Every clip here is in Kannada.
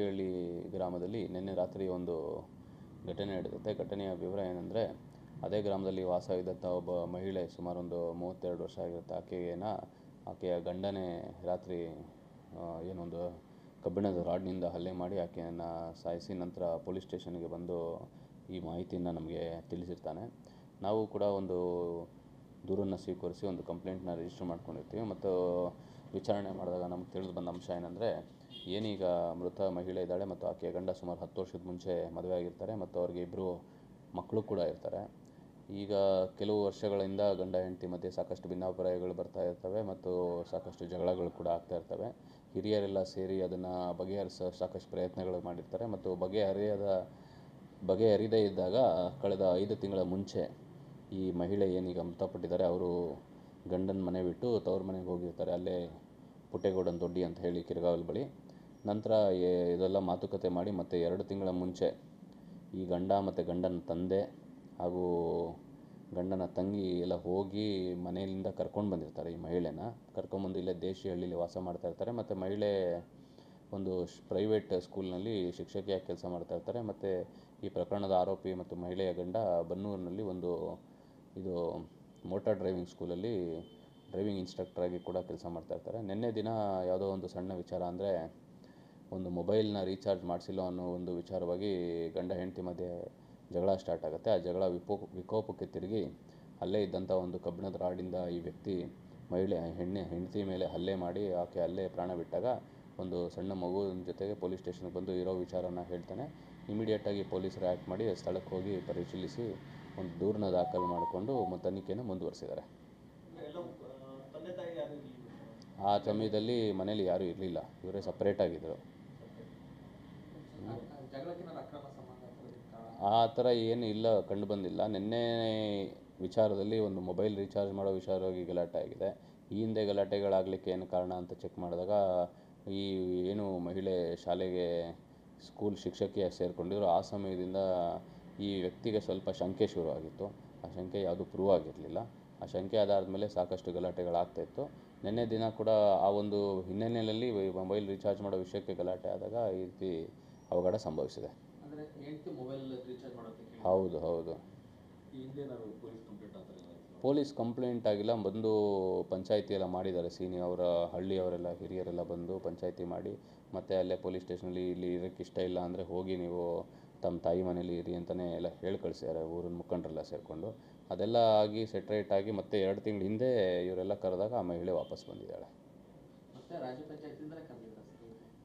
ಹಳ್ಳಿ ಗ್ರಾಮದಲ್ಲಿ ನಿನ್ನೆ ರಾತ್ರಿ ಒಂದು ಘಟನೆ ನಡೆದಿದೆ ಘಟನೆಯ ವಿವರ ಏನಂದರೆ ಅದೇ ಗ್ರಾಮದಲ್ಲಿ ವಾಸವಿದ್ದಂಥ ಒಬ್ಬ ಮಹಿಳೆ ಸುಮಾರೊಂದು ಮೂವತ್ತೆರಡು ವರ್ಷ ಆಗಿರುತ್ತೆ ಆಕೆಯನ್ನ ಆಕೆಯ ಗಂಡನೇ ರಾತ್ರಿ ಏನೊಂದು ಕಬ್ಬಿಣದ ರಾಡ್ನಿಂದ ಹಲ್ಲೆ ಮಾಡಿ ಆಕೆಯನ್ನು ಸಾಯಿಸಿ ನಂತರ ಪೊಲೀಸ್ ಸ್ಟೇಷನ್ಗೆ ಬಂದು ಈ ಮಾಹಿತಿಯನ್ನು ನಮಗೆ ತಿಳಿಸಿರ್ತಾನೆ ನಾವು ಕೂಡ ಒಂದು ದೂರನ್ನು ಸ್ವೀಕರಿಸಿ ಒಂದು ಕಂಪ್ಲೇಂಟನ್ನ ರಿಜಿಸ್ಟರ್ ಮಾಡ್ಕೊಂಡಿರ್ತೀವಿ ಮತ್ತು ವಿಚಾರಣೆ ಮಾಡಿದಾಗ ನಮ್ಗೆ ತಿಳಿದು ಬಂದ ಅಂಶ ಏನಂದರೆ ಏನೀಗ ಮೃತ ಮಹಿಳೆ ಇದ್ದಾಳೆ ಮತ್ತು ಆಕೆಯ ಗಂಡ ಸುಮಾರು ಹತ್ತು ವರ್ಷದ ಮುಂಚೆ ಮದುವೆ ಆಗಿರ್ತಾರೆ ಮತ್ತು ಅವ್ರಿಗೆ ಇಬ್ಬರು ಮಕ್ಕಳು ಕೂಡ ಇರ್ತಾರೆ ಈಗ ಕೆಲವು ವರ್ಷಗಳಿಂದ ಗಂಡ ಹೆಂಡತಿ ಮಧ್ಯೆ ಸಾಕಷ್ಟು ಭಿನ್ನಾಭಿಪ್ರಾಯಗಳು ಬರ್ತಾ ಇರ್ತವೆ ಮತ್ತು ಸಾಕಷ್ಟು ಜಗಳಗಳು ಕೂಡ ಆಗ್ತಾ ಇರ್ತವೆ ಹಿರಿಯರೆಲ್ಲ ಸೇರಿ ಅದನ್ನು ಬಗೆಹರಿಸೋ ಸಾಕಷ್ಟು ಪ್ರಯತ್ನಗಳು ಮಾಡಿರ್ತಾರೆ ಮತ್ತು ಬಗೆಹರಿಯದ ಬಗೆಹರಿದೇ ಇದ್ದಾಗ ಕಳೆದ ಐದು ತಿಂಗಳ ಮುಂಚೆ ಈ ಮಹಿಳೆ ಏನೀಗ ಮೃತಪಟ್ಟಿದ್ದಾರೆ ಅವರು ಗಂಡನ ಮನೆ ಬಿಟ್ಟು ತವ್ರ ಮನೆಗೆ ಹೋಗಿರ್ತಾರೆ ಅಲ್ಲೇ ಪುಟ್ಟೆಗೌಡನ ದೊಡ್ಡಿ ಅಂತ ಹೇಳಿ ಕಿರ್ಗಾವಲ್ ಬಳಿ ನಂತರ ಇದೆಲ್ಲ ಮಾತುಕತೆ ಮಾಡಿ ಮತ್ತೆ ಎರಡು ತಿಂಗಳ ಮುಂಚೆ ಈ ಗಂಡ ಮತ್ತು ಗಂಡನ ತಂದೆ ಹಾಗೂ ಗಂಡನ ತಂಗಿ ಎಲ್ಲ ಹೋಗಿ ಮನೆಯಿಂದ ಕರ್ಕೊಂಡು ಬಂದಿರ್ತಾರೆ ಈ ಮಹಿಳೆನ ಕರ್ಕೊಂಬಂದು ಇಲ್ಲೇ ದೇಶಿ ಹಳ್ಳಿಯಲ್ಲಿ ವಾಸ ಮಾಡ್ತಾ ಇರ್ತಾರೆ ಮತ್ತು ಮಹಿಳೆ ಒಂದು ಪ್ರೈವೇಟ್ ಸ್ಕೂಲ್ನಲ್ಲಿ ಶಿಕ್ಷಕಿಯಾಗಿ ಕೆಲಸ ಮಾಡ್ತಾ ಇರ್ತಾರೆ ಮತ್ತು ಈ ಪ್ರಕರಣದ ಆರೋಪಿ ಮತ್ತು ಮಹಿಳೆಯ ಗಂಡ ಬನ್ನೂರಿನಲ್ಲಿ ಒಂದು ಇದು ಮೋಟಾರ್ ಡ್ರೈವಿಂಗ್ ಸ್ಕೂಲಲ್ಲಿ ಡ್ರೈವಿಂಗ್ ಇನ್ಸ್ಟ್ರಕ್ಟರಾಗಿ ಕೂಡ ಕೆಲಸ ಮಾಡ್ತಾ ಇರ್ತಾರೆ ನಿನ್ನೆ ದಿನ ಯಾವುದೋ ಒಂದು ಸಣ್ಣ ವಿಚಾರ ಅಂದರೆ ಒಂದು ಮೊಬೈಲ್ನ ರೀಚಾರ್ಜ್ ಮಾಡಿಸಿಲ್ಲ ಅನ್ನೋ ಒಂದು ವಿಚಾರವಾಗಿ ಗಂಡ ಹೆಂಡತಿ ಮಧ್ಯೆ ಜಗಳ ಸ್ಟಾರ್ಟ್ ಆಗುತ್ತೆ ಆ ಜಗಳ ವಿಪೋ ವಿಕೋಪಕ್ಕೆ ತಿರುಗಿ ಅಲ್ಲೇ ಇದ್ದಂಥ ಒಂದು ಕಬ್ಬಿಣದ ರಾಡಿಂದ ಈ ವ್ಯಕ್ತಿ ಮಹಿಳೆ ಹೆಣ್ಣೆ ಹೆಂಡತಿ ಮೇಲೆ ಹಲ್ಲೆ ಮಾಡಿ ಆಕೆ ಅಲ್ಲೇ ಪ್ರಾಣ ಬಿಟ್ಟಾಗ ಒಂದು ಸಣ್ಣ ಮಗುವಿನ ಜೊತೆಗೆ ಪೊಲೀಸ್ ಸ್ಟೇಷನ್ಗೆ ಬಂದು ಇರೋ ವಿಚಾರನ ಹೇಳ್ತಾನೆ ಇಮಿಡಿಯೇಟಾಗಿ ಪೊಲೀಸರು ಆ್ಯಕ್ಟ್ ಮಾಡಿ ಸ್ಥಳಕ್ಕೆ ಹೋಗಿ ಪರಿಶೀಲಿಸಿ ಒಂದು ದೂರನ್ನ ದಾಖಲು ಮಾಡಿಕೊಂಡು ತನಿಖೆಯನ್ನು ಮುಂದುವರಿಸಿದ್ದಾರೆ ಆ ಸಮಯದಲ್ಲಿ ಮನೇಲಿ ಯಾರೂ ಇರಲಿಲ್ಲ ಇವರೇ ಸಪ್ರೇಟಾಗಿದ್ದರು ಆ ಥರ ಏನು ಇಲ್ಲ ಕಂಡು ಬಂದಿಲ್ಲ ನಿನ್ನೆ ವಿಚಾರದಲ್ಲಿ ಒಂದು ಮೊಬೈಲ್ ರೀಚಾರ್ಜ್ ಮಾಡೋ ವಿಚಾರವಾಗಿ ಗಲಾಟೆ ಆಗಿದೆ ಈ ಹಿಂದೆ ಗಲಾಟೆಗಳಾಗಲಿಕ್ಕೆ ಏನು ಕಾರಣ ಅಂತ ಚೆಕ್ ಮಾಡಿದಾಗ ಈ ಏನು ಮಹಿಳೆ ಶಾಲೆಗೆ ಸ್ಕೂಲ್ ಶಿಕ್ಷಕಿಯಾಗಿ ಸೇರಿಕೊಂಡಿದ್ರು ಆ ಸಮಯದಿಂದ ಈ ವ್ಯಕ್ತಿಗೆ ಸ್ವಲ್ಪ ಶಂಕೆ ಶುರುವಾಗಿತ್ತು ಆ ಶಂಕೆ ಯಾವುದು ಪ್ರೂವ್ ಆಗಿರಲಿಲ್ಲ ಆ ಶಂಕೆ ಅದಾದ ಮೇಲೆ ಸಾಕಷ್ಟು ಗಲಾಟೆಗಳಾಗ್ತಾಯಿತ್ತು ನಿನ್ನೆ ದಿನ ಕೂಡ ಆ ಒಂದು ಹಿನ್ನೆಲೆಯಲ್ಲಿ ಮೊಬೈಲ್ ರೀಚಾರ್ಜ್ ಮಾಡೋ ವಿಷಯಕ್ಕೆ ಗಲಾಟೆ ಆದಾಗ ಈ ರೀತಿ ಅವಘಡ ಸಂಭವಿಸಿದೆ ಹೌದು ಹೌದು ಪೊಲೀಸ್ ಕಂಪ್ಲೇಂಟ್ ಆಗಿಲ್ಲ ಬಂದು ಪಂಚಾಯಿತಿ ಎಲ್ಲ ಮಾಡಿದ್ದಾರೆ ಸೀನಿಯರ್ ಅವರ ಹಳ್ಳಿಯವರೆಲ್ಲ ಹಿರಿಯರೆಲ್ಲ ಬಂದು ಪಂಚಾಯಿತಿ ಮಾಡಿ ಮತ್ತೆ ಅಲ್ಲೇ ಪೊಲೀಸ್ ಸ್ಟೇಷನಲ್ಲಿ ಇಲ್ಲಿ ಇರೋಕ್ಕೆ ಇಷ್ಟ ಇಲ್ಲ ಅಂದರೆ ಹೋಗಿ ನೀವು ತಮ್ಮ ತಾಯಿ ಮನೇಲಿ ಇರಿ ಅಂತಲೇ ಎಲ್ಲ ಹೇಳಿ ಕಳಿಸ್ಯಾರೆ ಊರಿನ ಮುಖಂಡರೆಲ್ಲ ಸೇರಿಕೊಂಡು ಅದೆಲ್ಲ ಆಗಿ ಸೆಟ್ರೇಟ್ ಆಗಿ ಮತ್ತೆ ಎರಡು ತಿಂಗಳ ಹಿಂದೆ ಇವರೆಲ್ಲ ಕರೆದಾಗ ಆ ಮಹಿಳೆ ವಾಪಸ್ ಬಂದಿದ್ದಾಳೆ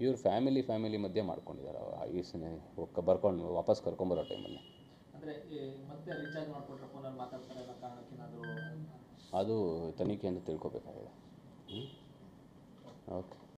ಇವ್ರ ಫ್ಯಾಮಿಲಿ ಫ್ಯಾಮಿಲಿ ಮಧ್ಯೆ ಮಾಡ್ಕೊಂಡಿದ್ದಾರೆ ಈ ಸ್ನೇ ಬರ್ಕೊಂಡು ವಾಪಸ್ ಕರ್ಕೊಂಬರೋ ಟೈಮಲ್ಲಿ ಅದು ತನಿಖೆಯನ್ನು ತಿಳ್ಕೊಬೇಕಾಗಿದೆ ಓಕೆ